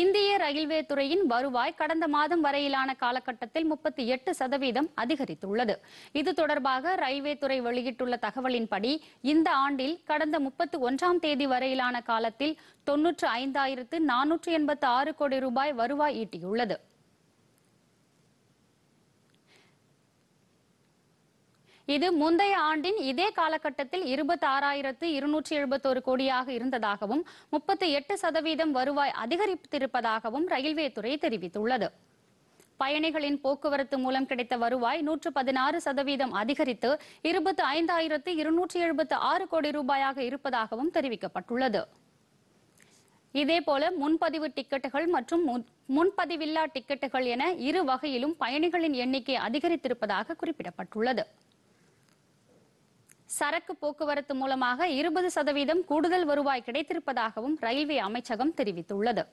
இந்திய ரயில்வே துறையின் வருவாய் கடந்த மாதம் வரையிலான காலகட்டத்தில் முப்பத்தி எட்டு சதவீதம் அதிகரித்துள்ளது இது தொடர்பாக ரயில்வே துறை வெளியிட்டுள்ள தகவலின்படி இந்த ஆண்டில் கடந்த முப்பத்தி ஒன்றாம் தேதி வரையிலான காலத்தில் தொன்னூற்று ஐந்தாயிரத்து நானூற்று எண்பத்து ஆறு கோடி ரூபாய் வருவாய் ஈட்டியுள்ளது இது முந்தைய ஆண்டின் இதே காலகட்டத்தில் இருபத்தி ஆறாயிரத்து இருநூற்றி எழுபத்தோரு கோடியாக இருந்ததாகவும் முப்பத்தி எட்டு சதவீதம் வருவாய் அதிகரித்திருப்பதாகவும் ரயில்வே துறை தெரிவித்துள்ளது பயணிகளின் போக்குவரத்து மூலம் கிடைத்த வருவாய் நூற்று பதினாறு சதவீதம் அதிகரித்து இருபத்தி ஐந்தாயிரத்து இருநூற்றி எழுபத்து ஆறு கோடி ரூபாயாக இருப்பதாகவும் தெரிவிக்கப்பட்டுள்ளது இதேபோல முன்பதிவு டிக்கெட்டுகள் மற்றும் முன்பதிவில்லா டிக்கெட்டுகள் என இரு வகையிலும் பயணிகளின் எண்ணிக்கை அதிகரித்திருப்பதாக குறிப்பிடப்பட்டுள்ளது சரக்கு போக்குவரத்து மூலமாக இருபது சதவீதம் கூடுதல் வருவாய் கிடைத்திருப்பதாகவும் ரயில்வே அமைச்சகம் தெரிவித்துள்ளது